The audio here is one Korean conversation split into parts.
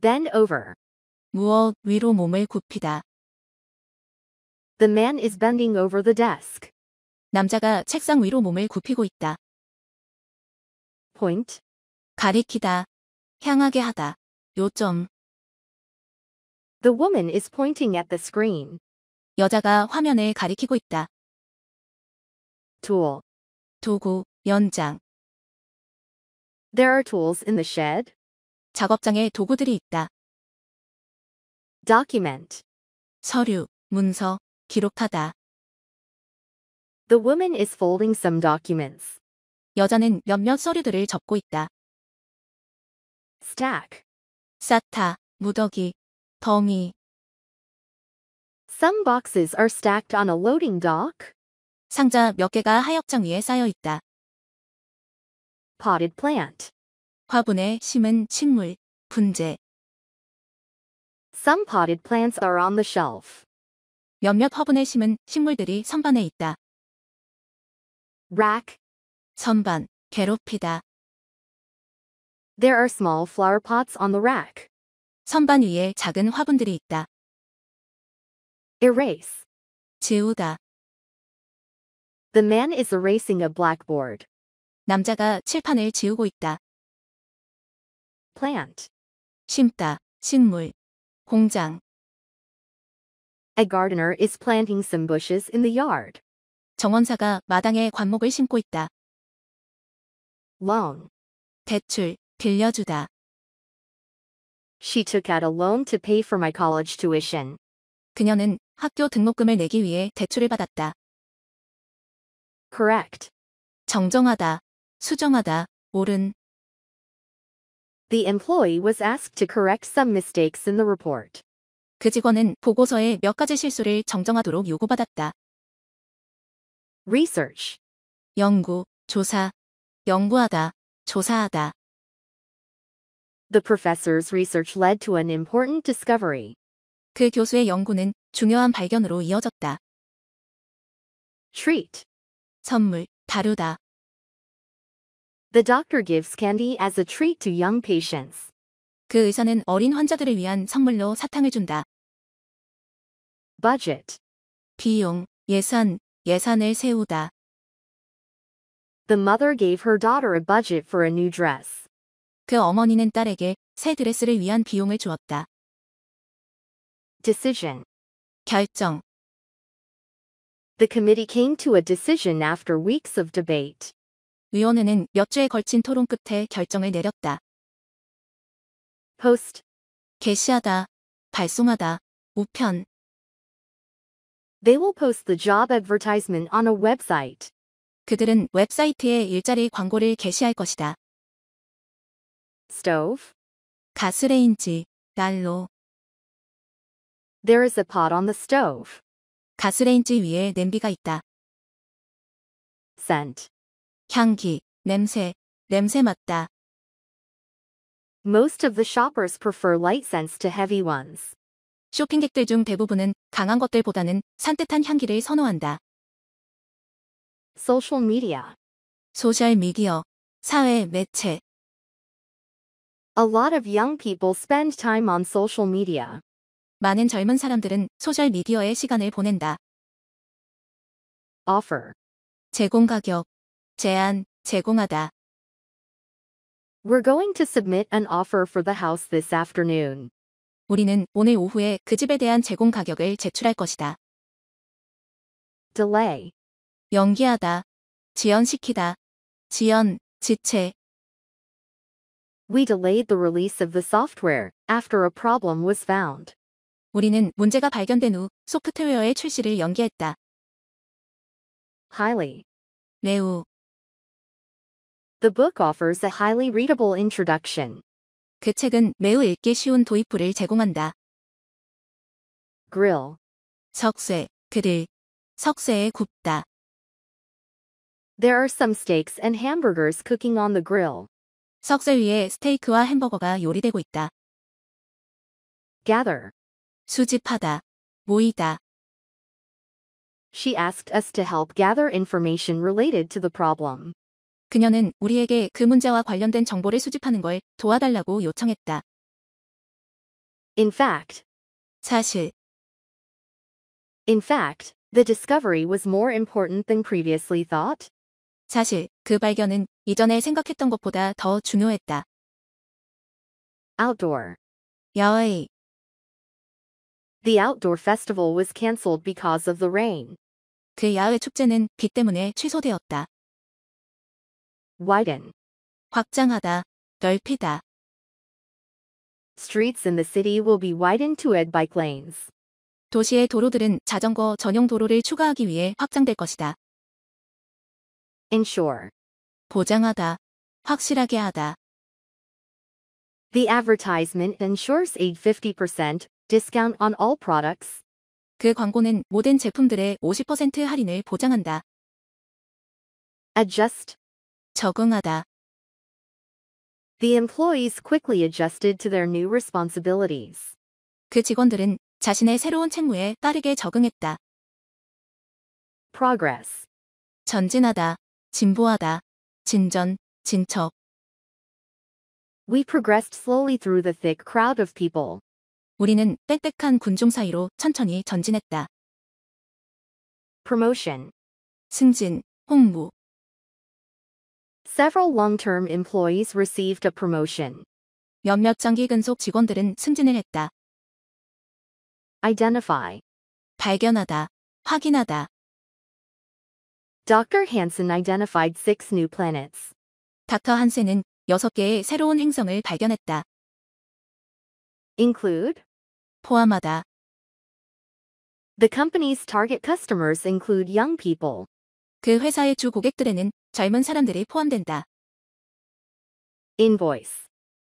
Bend over. 무엇 위로 몸을 굽히다. The man is bending over the desk. 남자가 책상 위로 몸을 굽히고 있다. Point. 가리키다. 향하게 하다. 요점. The woman is pointing at the screen. 여자가 화면을 가리키고 있다. Tool. 도구, 연장. There are tools in the shed. 작업장에 도구들이 있다. document. 서류, 문서, 기록하다. The woman is folding some documents. 여자는 몇몇 서류들을 접고 있다. stack. 쌓다, 무더기, 덩이. Some boxes are stacked on a loading dock. 상자 몇 개가 하역장 위에 쌓여 있다. potted plant. 화분에 심은 식물, 분재. Some potted plants are on the shelf. 몇몇 화분에 심은 식물들이 선반에 있다. rack 선반, 괴롭히다. There are small flower pots on the rack. 선반 위에 작은 화분들이 있다. erase 지우다. The man is erasing a blackboard. 남자가 칠판을 지우고 있다. plant. 심다, 식물, 공장. A gardener is planting some bushes in the yard. 정원사가 마당에 관목을 심고 있다. loan. 대출, 빌려주다. She took out a loan to pay for my college tuition. 그녀는 학교 등록금을 내기 위해 대출을 받았다. correct. 정정하다, 수정하다, 옳은. The employee was asked to correct some mistakes in the report. 그 직원은 보고서에 몇 가지 실수를 정정하도록 요구받았다. Research. 연구, 조사, 연구하다, 조사하다. The professor's research led to an important discovery. 그 교수의 연구는 중요한 발견으로 이어졌다. Treat. 선물, 다루다, The doctor gives candy as a treat to young patients. 그 의사는 어린 환자들을 위한 선물로 사탕을 준다. Budget. 비용, 예산, 예산을 세우다. The mother gave her daughter a budget for a new dress. 그 어머니는 딸에게 새 드레스를 위한 비용을 주었다. Decision. 결정. The committee came to a decision after weeks of debate. 위원회는 몇 주에 걸친 토론 끝에 결정을 내렸다. post 게시하다, 발송하다, 우편 They will post the job advertisement on a website. 그들은 웹사이트에 일자리 광고를 게시할 것이다. stove 가스레인지, 난로 There is a pot on the stove. 가스레인지 위에 냄비가 있다. scent 향기, 냄새, 냄새 맡다. Most of the shoppers prefer light scents to heavy ones. 쇼핑객들 중 대부분은 강한 것들보다는 산뜻한 향기를 선호한다. Social media. 소셜 미디어, 사회 매체. A lot of young people spend time on social media. 많은 젊은 사람들은 소셜 미디어에 시간을 보낸다. Offer. 제공 가격. 제안, 제공하다. We're going to submit an offer for the house this afternoon. 우리는 오늘 오후에 그 집에 대한 제공 가격을 제출할 것이다. Delay. 연기하다. 지연시키다. 지연, 지체. We delayed the release of the software after a problem was found. 우리는 문제가 발견된 후 소프트웨어의 출시를 연기했다. Highly. 매우 The book offers a highly readable introduction. 그 책은 매우 읽기 쉬운 도입부를 제공한다. grill 석쇠, 그릴, 석쇠에 굽다. There are some steaks and hamburgers cooking on the grill. 석쇠 위에 스테이크와 햄버거가 요리되고 있다. Gather. 수집하다, 모이다. She asked us to help gather information related to the problem. 그녀는 우리에게 그 문제와 관련된 정보를 수집하는 걸 도와달라고 요청했다. In fact, 사실 In fact, the discovery was more important than previously thought. 사실 그 발견은 이전에 생각했던 것보다 더 중요했다. Outdoor. 야외. The outdoor festival was cancelled because of the rain. 그 야외 축제는 비 때문에 취소되었다. widen 확장하다, 넓히다. Streets in the city will be widened to add bike lanes. 도시의 도로들은 자전거 전용 도로를 추가하기 위해 확장될 것이다. Ensure 보장하다, 확실하게 하다. The advertisement ensures a 50% discount on all products. 그 광고는 모든 제품들의 50% 할인을 보장한다. Adjust 적응하다. The employees quickly adjusted to their new responsibilities. 그 직원들은 자신의 새로운 책무에 빠르게 적응했다. Progress. 전진하다, 진보하다, 진전, 진척. We progressed slowly through the thick crowd of people. 우리는 빽빽한 군중 사이로 천천히 전진했다. Promotion. 승진, 홍무. Several long-term employees received a promotion. 몇몇 장기 근속 직원들은 승진을 했다. Identify. 발견하다, 확인하다. Dr. Hansen identified six new planets. 닥터 한센은 6개의 새로운 행성을 발견했다. Include. 포함하다. The company's target customers include young people. 그 회사의 주 고객들에는 젊은 사람들이 포함된다. invoice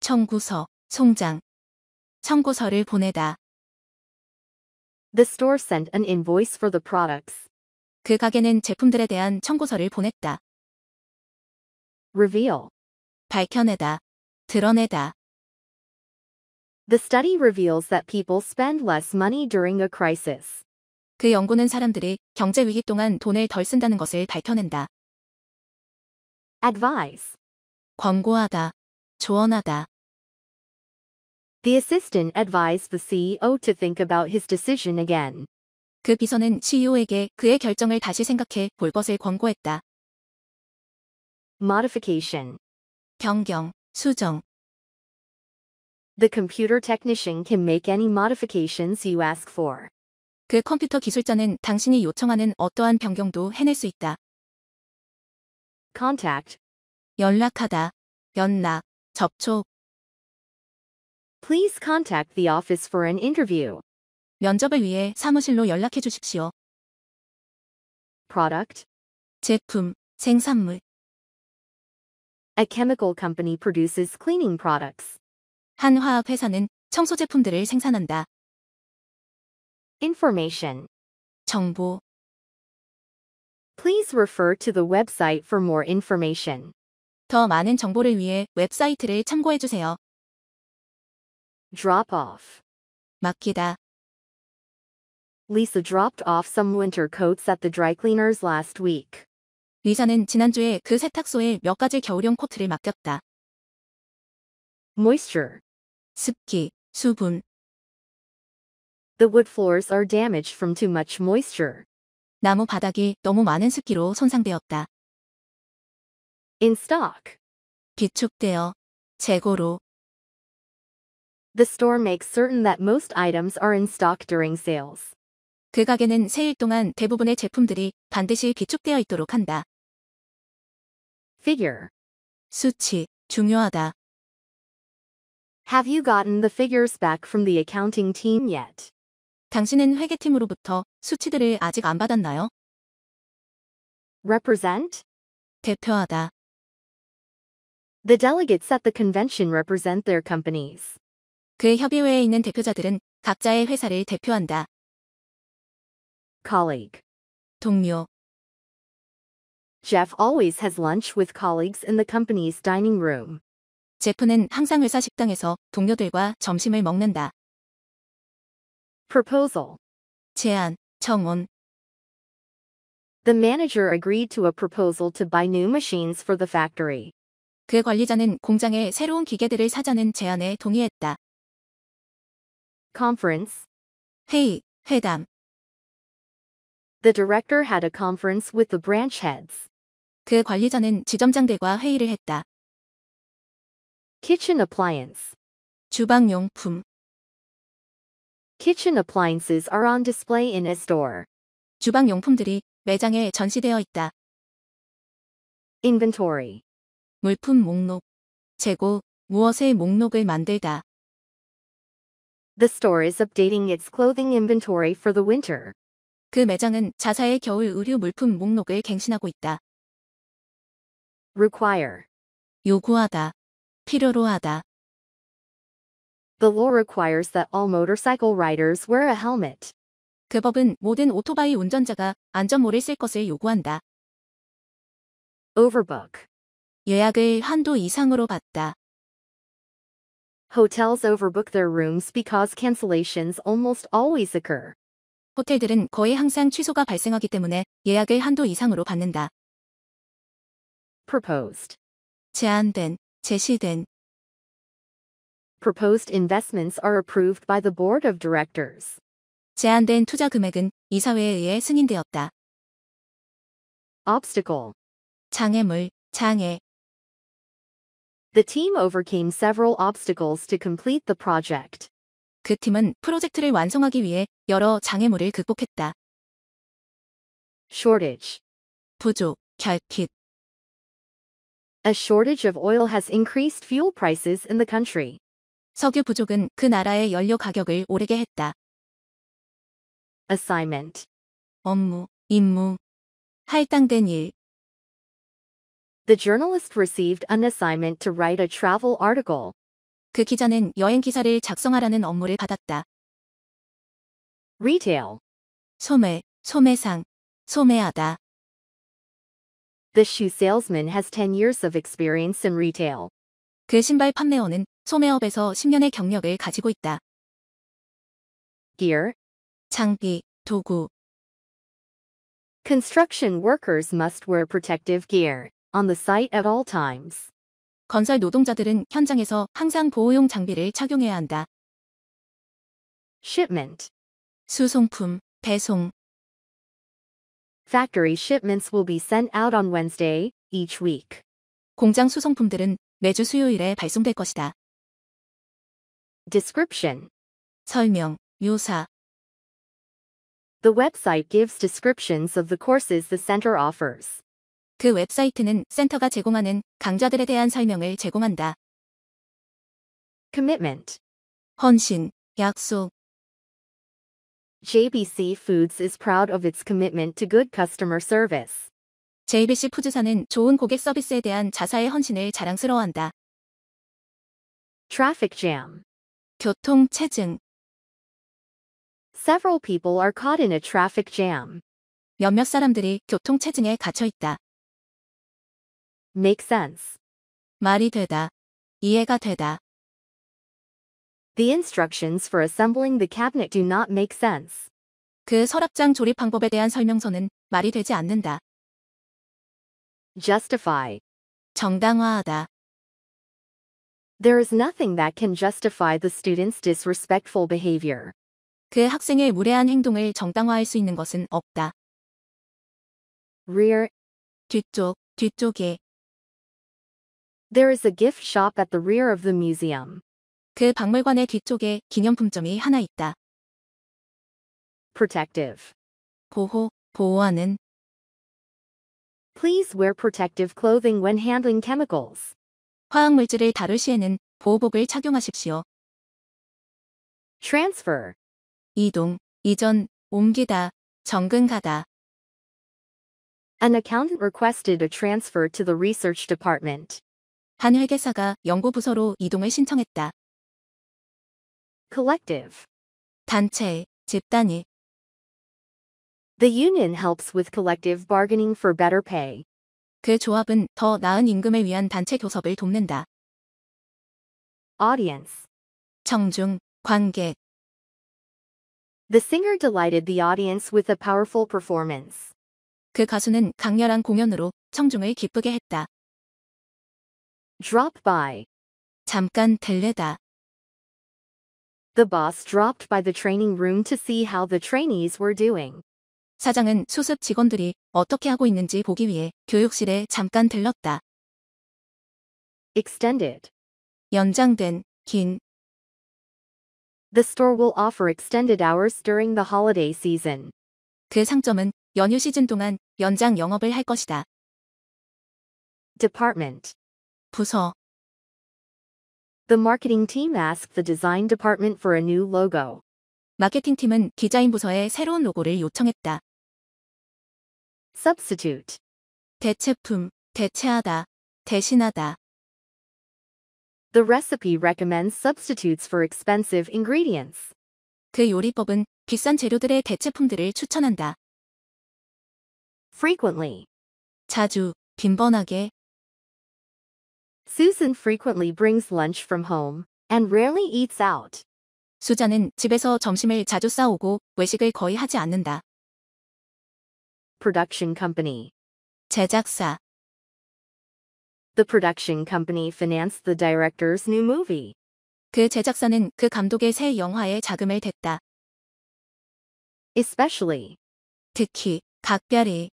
청구서, 송장 청구서를 보내다. The store sent an invoice for the products. 그 가게는 제품들에 대한 청구서를 보냈다. reveal 밝혀내다, 드러내다. The study reveals that people spend less money during a crisis. 그 연구는 사람들이 경제 위기 동안 돈을 덜 쓴다는 것을 밝혀낸다. advise. 권고하다, 조언하다. The assistant advised the CEO to think about his decision again. 그 비서는 CEO에게 그의 결정을 다시 생각해 볼 것을 권고했다. Modification. 변경, 수정. The computer technician can make any modifications you ask for. 그 컴퓨터 기술자는 당신이 요청하는 어떠한 변경도 해낼 수 있다. contact 연락하다, 연락, 접촉. Please contact the office for an interview. 면접을 위해 사무실로 연락해 주십시오. Product 제품, 생산물. A chemical company produces cleaning products. 한 화학 회사는 청소 제품들을 생산한다. Information 정보, Please refer to the website for more information. 더 많은 정보를 위해 웹사이트를 참고해 주세요. Drop off. 맡기다. Lisa dropped off some winter coats at the dry cleaners last week. 리사는 지난주에 그 세탁소에 몇 가지 겨울용 코트를 맡겼다. Moisture. 습기, 수분. The wood floors are damaged from too much moisture. 나무 바닥이 너무 많은 습기로 손상되었다. In stock. 비축되어 재고로 The store makes certain that most items are in stock during sales. 그 가게는 세일 동안 대부분의 제품들이 반드시 비축되어 있도록 한다. Figure. 수치, 중요하다. Have you gotten the figures back from the accounting team yet? 당신은 회계팀으로부터 수치들을 아직 안 받았나요? represent 대표하다. The delegates at the convention represent their companies. 그 협의회에 있는 대표자들은 각자의 회사를 대표한다. colleague 동료 Jeff always has lunch with colleagues in the company's dining room. 제프는 항상 회사 식당에서 동료들과 점심을 먹는다. Proposal. 제안, 청원. The manager agreed to a proposal to buy new machines for the factory. 그 관리자는 공장에 새로운 기계들을 사자는 제안에 동의했다. Conference. 회의, 회담. The director had a conference with the branch heads. 그 관리자는 지점장들과 회의를 했다. Kitchen appliance. 주방용품. Kitchen appliances are on display in a store. 주방 용품들이 매장에 전시되어 있다. Inventory. 물품 목록. 재고, 무엇의 목록을 만들다. The store is updating its clothing inventory for the winter. 그 매장은 자사의 겨울 의류 물품 목록을 갱신하고 있다. require 요구하다, 필요로 하다. The law requires that all motorcycle riders wear a helmet. 그 법은 모든 오토바이 운전자가 안전모를 쓸 것을 요구한다. Overbook. 예약을 한도 이상으로 받다. Hotels overbook their rooms because cancellations almost always occur. 호텔들은 거의 항상 취소가 발생하기 때문에 예약을 한도 이상으로 받는다. Proposed. 제안된, 제시된. proposed investments are approved by the board of directors. 제한된 투자 금액은 이사회에 의해 승인되었다. obstacle 장애물, 장애 The team overcame several obstacles to complete the project. 그 팀은 프로젝트를 완성하기 위해 여러 장애물을 극복했다. Shortage 부족, 결핍 A shortage of oil has increased fuel prices in the country. 석유 부족은 그 나라의 연료 가격을 오르게 했다. assignment 업무, 임무, 할당된 일. The journalist received an assignment to write a travel article. 그 기자는 여행 기사를 작성하라는 업무를 받았다. Retail 소매, 소매상, 소매하다. The shoe salesman has 10 years of experience in retail. 그 신발 판매원은 소매업에서 10년의 경력을 가지고 있다. gear, 장비, 도구. Construction workers must wear protective gear on the site at all times. 건설 노동자들은 현장에서 항상 보호용 장비를 착용해야 한다. Shipment, 수송품, 배송. Factory shipments will be sent out on Wednesday each week. 공장 수송품들은 매주 수요일에 발송될 것이다. Description 설명, 묘사 The website gives descriptions of the courses the center offers. 그 웹사이트는 센터가 제공하는 강좌들에 대한 설명을 제공한다. Commitment 헌신, 약속 JBC Foods is proud of its commitment to good customer service. JBC 푸드사는 좋은 고객 서비스에 대한 자사의 헌신을 자랑스러워한다. Traffic jam 교통 체증 Several people are caught in a traffic jam. 몇몇 사람들이 교통 체증에 갇혀 있다. Make sense. 말이 되다. 이해가 되다. The instructions for assembling the cabinet do not make sense. 그 서랍장 조립 방법에 대한 설명서는 말이 되지 않는다. justify 정당화하다 There is nothing that can justify the student's disrespectful behavior. 그 학생의 무례한 행동을 정당화할 수 있는 것은 없다. Rear 뒤쪽, 뒤쪽에 There is a gift shop at the rear of the museum. 그 박물관의 뒤쪽에 기념품점이 하나 있다. Protective 보호, 보호하는 Please wear protective clothing when handling chemicals. 화학물질을 다룰 시에는 보호복을 착용하십시오. transfer 이동, 이전, 옮기다, 정근가다. An accountant requested a transfer to the research department. 한 회계사가 연구부서로 이동을 신청했다. collective 단체, 집단이 The union helps with collective bargaining for better pay. 그 조합은 더 나은 임금을 위한 단체 교섭을 돕는다. Audience. 청중, 관객. The singer delighted the audience with a powerful performance. 그 가수는 강렬한 공연으로 청중을 기쁘게 했다. Drop by. 잠깐 들르다. The boss dropped by the training room to see how the trainees were doing. 사장은 수습 직원들이 어떻게 하고 있는지 보기 위해 교육실에 잠깐 들렀다. Extended. 연장된, 긴. The store will offer extended hours during the holiday season. 그 상점은 연휴 시즌 동안 연장 영업을 할 것이다. Department. 부서. The marketing team asked the design department for a new logo. 마케팅팀은 디자인 부서에 새로운 로고를 요청했다. substitute 대체품, 대체하다, 대신하다. The recipe recommends substitutes for expensive ingredients. 그 요리법은 비싼 재료들의 대체품들을 추천한다. Frequently 자주, 빈번하게. Susan frequently brings lunch from home and rarely eats out. 수자는 집에서 점심을 자주 싸오고 외식을 거의 하지 않는다. Production company. 제작사. The production company financed the director's new movie. 그 제작사는 그 감독의 새 영화에 자금을 댔다. Especially. 특히, 각별히.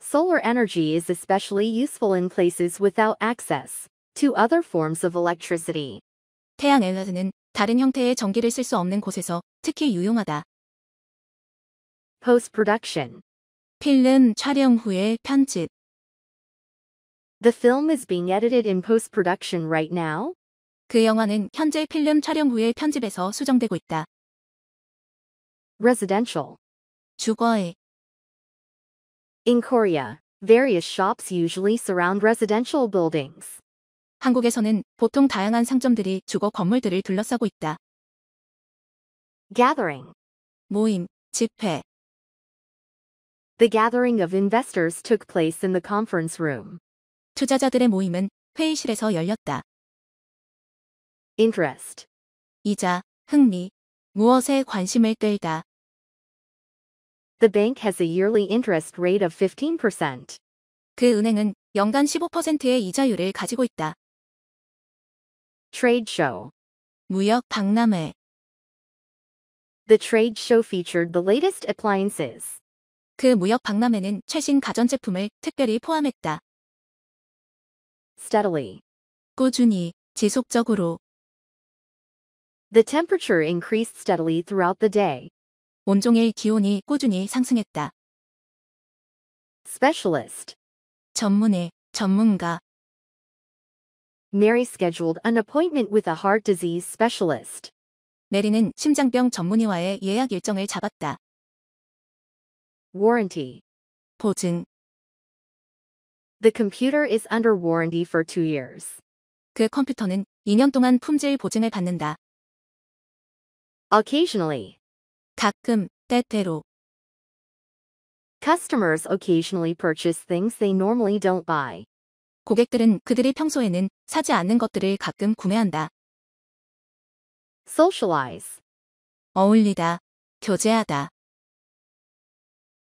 Solar energy is especially useful in places without access to other forms of electricity. 태양 에너지는 다른 형태의 전기를 쓸 수 없는 곳에서 특히 유용하다. Post-production. 필름 촬영 후의 편집. The film is being edited in post-production right now. 그 영화는 현재 필름 촬영 후의 편집에서 수정되고 있다. Residential. 주거에. In Korea, various shops usually surround residential buildings. 한국에서는 보통 다양한 상점들이 주거 건물들을 둘러싸고 있다. Gathering. 모임, 집회. The gathering of investors took place in the conference room. 투자자들의 모임은 회의실에서 열렸다. Interest. 이자, 흥미, 무엇에 관심을 끌다. The bank has a yearly interest rate of 15%. 그 은행은 연간 15%의 이자율을 가지고 있다. Trade show. 무역 박람회. The trade show featured the latest appliances. 그 무역 박람회는 최신 가전제품을 특별히 포함했다. steadily. 꾸준히, 지속적으로. The temperature increased steadily throughout the day. 온종일 기온이 꾸준히 상승했다. Specialist. 전문의, 전문가. Mary scheduled an appointment with a heart disease specialist. 메리는 심장병 전문의와의 예약 일정을 잡았다. Warranty. 보증. The computer is under warranty for two years. 그 컴퓨터는 2년 동안 품질 보증을 받는다. Occasionally. 가끔, 때때로. Customers occasionally purchase things they normally don't buy. 고객들은 그들이 평소에는 사지 않는 것들을 가끔 구매한다. Socialize. 어울리다, 교제하다.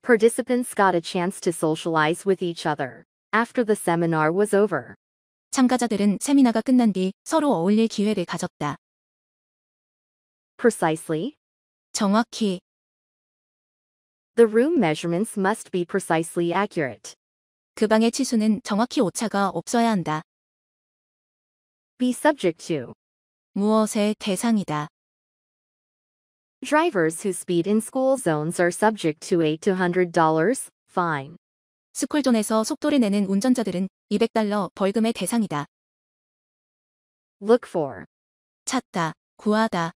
Participants got a chance to socialize with each other after the seminar was over. 참가자들은 세미나가 끝난 뒤 서로 어울릴 기회를 가졌다. Precisely. 정확히. The room measurements must be precisely accurate. 그 방의 치수는 정확히 오차가 없어야 한다. Be subject to. 무엇의 대상이다. Drivers who speed in school zones are subject to a $200 fine. 스쿨존에서 속도를 내는 운전자들은 200달러 벌금의 대상이다. Look for. 찾다, 구하다.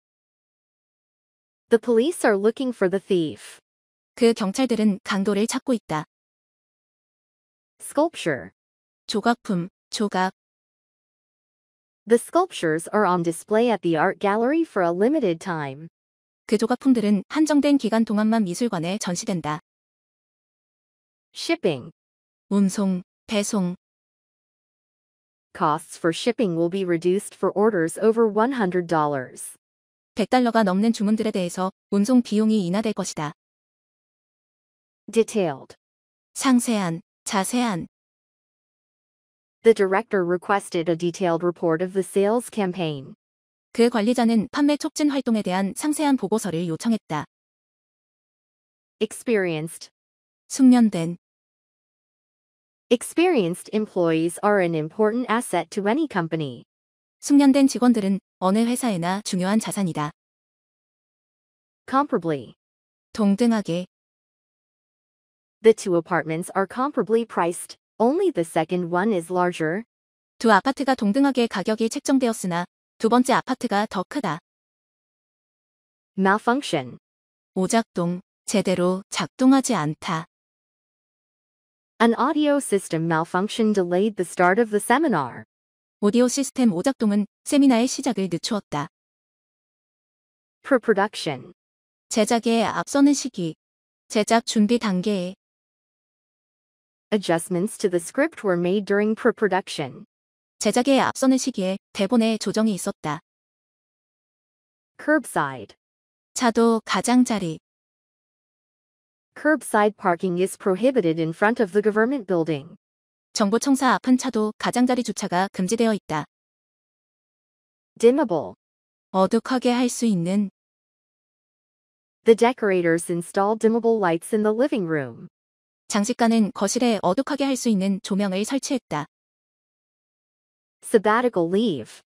The police are looking for the thief. 그 경찰들은 강도를 찾고 있다. Sculpture. 조각품, 조각. The sculptures are on display at the art gallery for a limited time. 그 조각품들은 한정된 기간 동안만 미술관에 전시된다. Shipping. 운송, 배송. Costs for shipping will be reduced for orders over $100. 100달러가 넘는 주문들에 대해서 운송 비용이 인하될 것이다. Detailed. 상세한, 자세한. The director requested a detailed report of the sales campaign. 그 관리자는 판매 촉진 활동에 대한 상세한 보고서를 요청했다. experienced 숙련된 experienced employees are an important asset to any company. 숙련된 직원들은 어느 회사에나 중요한 자산이다. comparably 동등하게 The two apartments are comparably priced. Only the second one is larger. 두 아파트가 동등하게 가격이 책정되었으나 두 번째 아파트가 더 크다. malfunction 오작동, 제대로 작동하지 않다. An audio system malfunction delayed the start of the seminar. 오디오 시스템 오작동은 세미나의 시작을 늦추었다. pre-production 제작에 앞서는 시기, 제작 준비 단계에 Adjustments to the script were made during pre-production. 제작에 앞서는 시기에 대본에 조정이 있었다. curbside 차도 가장자리 Curbside parking is prohibited in front of the government building. 정보청사 앞은 차도 가장자리 주차가 금지되어 있다. Dimmable. 어둑하게 할 수 있는 The decorators installed dimmable lights in the living room. 장식가는 거실에 어둑하게 할 수 있는 조명을 설치했다. Sabbatical leave.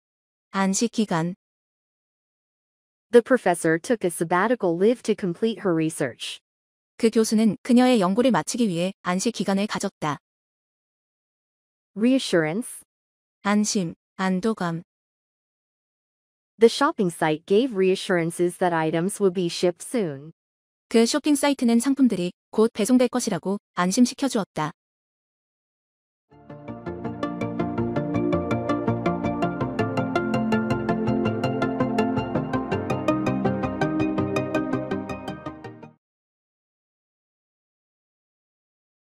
단식 기간. The professor took a sabbatical leave to complete her research. 그 교수는 그녀의 연구를 마치기 위해 안식 기간을 가졌다. Reassurance. 안심, 안도감. The shopping site gave reassurances that items would be shipped soon. 그 쇼핑 사이트는 상품들이 곧 배송될 것이라고 안심시켜 주었다.